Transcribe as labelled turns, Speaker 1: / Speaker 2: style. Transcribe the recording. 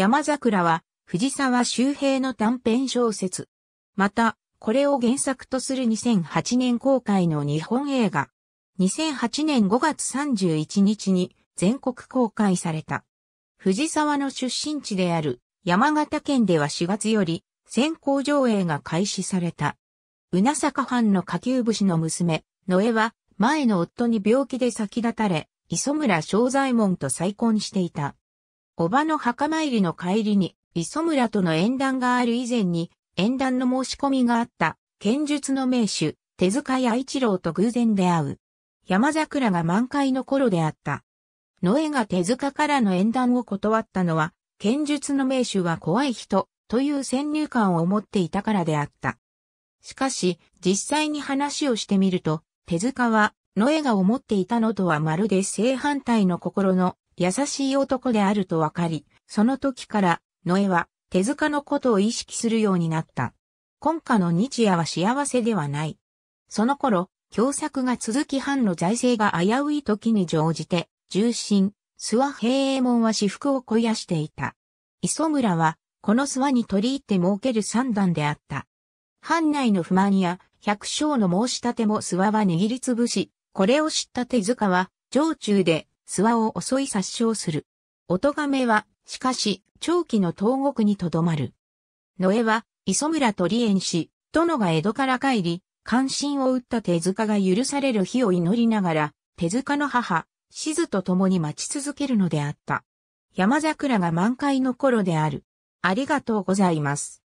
Speaker 1: 山
Speaker 2: 桜は藤沢周平の短編小説。また、これを原作とする2008年公開の日本映画。2008年5月31日に全国公開された。藤沢の出身地である山形県では4月より先行上映が開始された。うなさか藩の下級武士の娘、野江は前の夫に病気で先立たれ、磯村正左衛門と再婚していた。おばの墓参りの帰りに、磯村との縁談がある以前に、縁談の申し込みがあった、剣術の名手、手塚屋一郎と偶然出会う。山桜が満開の頃であった。野江が手塚からの縁談を断ったのは、剣術の名手は怖い人、という先入観を持っていたからであった。しかし、実際に話をしてみると、手塚は、野江が思っていたのとはまるで正反対の心の優しい男であると分かり、その時から、野江は手塚のことを意識するようになった。今夏の日夜は幸せではない。その頃、共作が続き藩の財政が危うい時に乗じて、重臣、諏訪平右衛門は私服を肥やしていた。磯村は、この諏訪に取り入って設ける三段であった。藩内の不満や、百姓の申し立ても諏訪は握りつぶし、これを知った手塚は、城中で諏訪を襲い殺傷する。音亀は、しかし、長期の東国にとどまる。野江は、磯村と離縁し、殿が江戸から帰り、関心を打った手塚が許される日を祈りながら、手塚の母、静と共に待ち続けるのであった。山桜が満開の頃で
Speaker 1: ある。ありがとうございます。